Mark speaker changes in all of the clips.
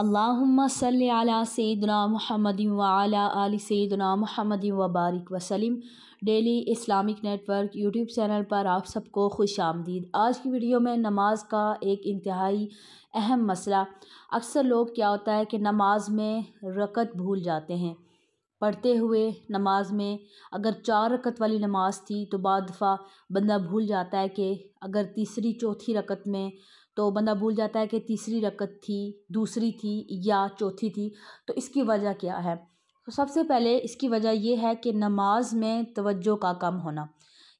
Speaker 1: अल्लाहुम्मा अला सैदना महमद वाला आल सैदना महमद वबारक वसलम daily Islamic network YouTube channel पर आप सबको खुश आमदीद आज की वीडियो में नमाज का एक इंतहाई अहम मसला अक्सर लोग क्या होता है कि नमाज में रकत भूल जाते हैं पढ़ते हुए नमाज में अगर चार रकत वाली नमाज थी तो बाद दफ़ा बंदा भूल जाता है कि अगर तीसरी चौथी रकत में तो बंदा भूल जाता है कि तीसरी रकत थी दूसरी थी या चौथी थी तो इसकी वजह क्या है तो सबसे पहले इसकी वजह यह है कि नमाज में तवज्जो का कम होना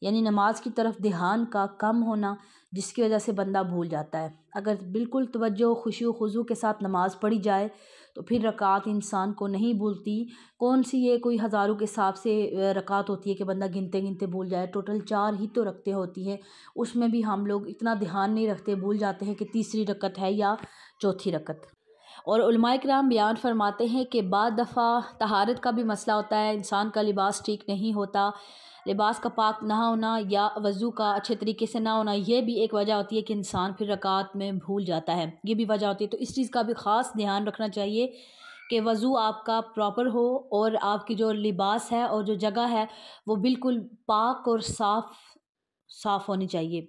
Speaker 1: यानी नमाज की तरफ ध्यान का कम होना जिसकी वजह से बंदा भूल जाता है अगर बिल्कुल तवज्जो खुशी वज़ू के साथ नमाज़ पढ़ी जाए तो फिर रकात इंसान को नहीं भूलती कौन सी ये कोई हज़ारों के हिसाब से रकात होती है कि बंदा गिनते गिनते भूल जाए टोटल चार ही तो रखते होती है उसमें भी हम लोग इतना ध्यान नहीं रखते भूल जाते हैं कि तीसरी रकत है या चौथी रकत और कराम बयान फरमाते हैं कि बाद दफ़ा तहारत का भी मसला होता है इंसान का लिबास ठीक नहीं होता लिबास का पाक ना होना या वज़ू का अच्छे तरीके से ना होना यह भी एक वजह होती है कि इंसान फिर रकात में भूल जाता है ये भी वजह होती है तो इस चीज़ का भी ख़ास ध्यान रखना चाहिए कि वज़ू आपका प्रॉपर हो और आपकी जो लिबास है और जो जगह है वो बिल्कुल पाक और साफ़ साफ़ होनी चाहिए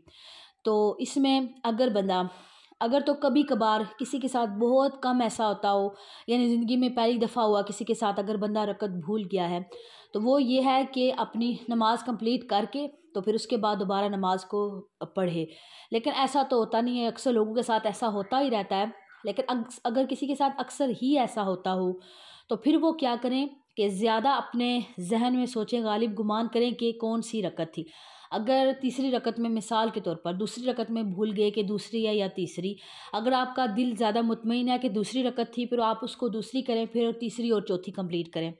Speaker 1: तो इसमें अगर बंदा अगर तो कभी कभार किसी के साथ बहुत कम ऐसा होता हो यानी ज़िंदगी में पहली दफ़ा हुआ किसी के साथ अगर बंदा रकत भूल गया है तो वो ये है कि अपनी नमाज़ कंप्लीट करके तो फिर उसके बाद दोबारा नमाज को पढ़े लेकिन ऐसा तो होता नहीं है अक्सर लोगों के साथ ऐसा होता ही रहता है लेकिन अगर किसी के साथ अक्सर ही ऐसा होता हो तो फिर वो क्या करें कि ज़्यादा अपने जहन में सोचें गालिब गुमान करें कि कौन सी रकत थी अगर तीसरी रकत में मिसाल के तौर पर दूसरी रकत में भूल गए कि दूसरी है या तीसरी अगर आपका दिल ज़्यादा मुतमिन है कि दूसरी रकत थी फिर आप उसको दूसरी करें फिर तीसरी और चौथी कंप्लीट करें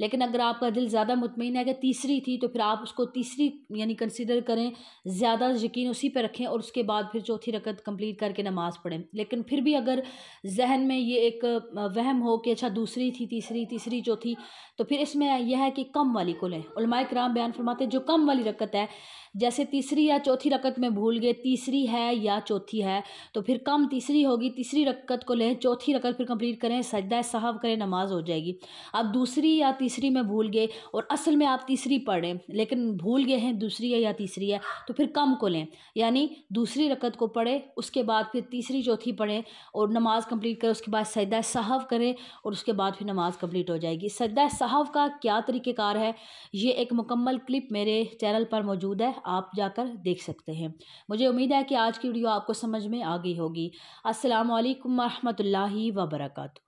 Speaker 1: लेकिन अगर आपका दिल ज़्यादा मुतमिन है अगर तीसरी थी तो फिर आप उसको तीसरी यानी कंसिडर करें ज़्यादा यकीन उसी पर रखें और उसके बाद फिर चौथी रकत कम्प्लीट करके नमाज़ पढ़ें लेकिन फिर भी अगर जहन में ये एक वहम हो कि अच्छा दूसरी थी तीसरी तीसरी चौथी तो फिर इसमें यह है कि कम वाली को लें कराम बयान फरमाते जो कम वाली रकत है जैसे तीसरी या चौथी रकत में भूल गए तीसरी है या चौथी है तो फिर कम तीसरी होगी तीसरी रकत को लें चौथी रकत फिर कंप्लीट करें सजदा साहब करें नमाज हो जाएगी अब दूसरी या तीसरी तीसरी में भूल गए और असल में आप तीसरी पढ़ें लेकिन भूल गए हैं दूसरी है या तीसरी है तो फिर कम को लें यानी दूसरी रकत को पढ़ें उसके बाद फिर तीसरी चौथी पढ़ें और नमाज़ कंप्लीट करें उसके बाद सजदा साहब करें और उसके बाद फिर नमाज़ कम्प्लीट हो जाएगी सदा साहब का क्या तरीक़ेकार है ये एक मुकम्मल क्लिप मेरे चैनल पर मौजूद है आप जाकर देख सकते हैं मुझे उम्मीद है कि आज की वीडियो आपको समझ में आ गई होगी असलकम वरहमल वर्का